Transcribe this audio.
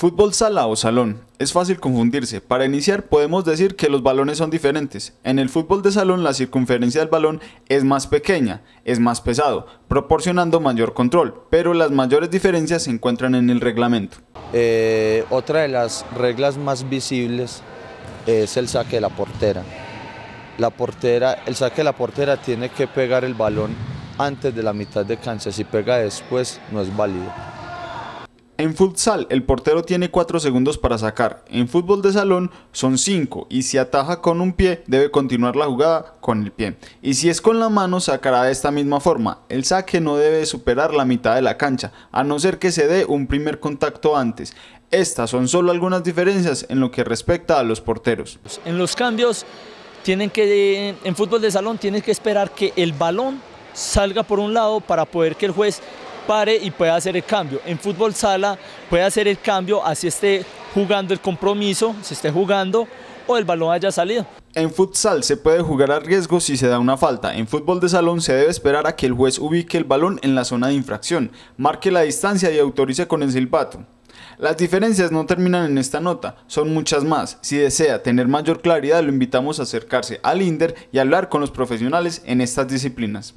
Fútbol sala o salón. Es fácil confundirse. Para iniciar podemos decir que los balones son diferentes. En el fútbol de salón la circunferencia del balón es más pequeña, es más pesado, proporcionando mayor control, pero las mayores diferencias se encuentran en el reglamento. Eh, otra de las reglas más visibles es el saque de la portera. La portera. El saque de la portera tiene que pegar el balón antes de la mitad de cancha, si pega después no es válido. En futsal, el portero tiene 4 segundos para sacar. En fútbol de salón son 5 y si ataja con un pie, debe continuar la jugada con el pie. Y si es con la mano, sacará de esta misma forma. El saque no debe superar la mitad de la cancha, a no ser que se dé un primer contacto antes. Estas son solo algunas diferencias en lo que respecta a los porteros. En los cambios, tienen que, en fútbol de salón tienes que esperar que el balón salga por un lado para poder que el juez pare y pueda hacer el cambio. En fútbol sala puede hacer el cambio así esté jugando el compromiso, si esté jugando o el balón haya salido. En futsal se puede jugar a riesgo si se da una falta. En fútbol de salón se debe esperar a que el juez ubique el balón en la zona de infracción, marque la distancia y autorice con el silbato. Las diferencias no terminan en esta nota, son muchas más. Si desea tener mayor claridad, lo invitamos a acercarse al INDER y hablar con los profesionales en estas disciplinas.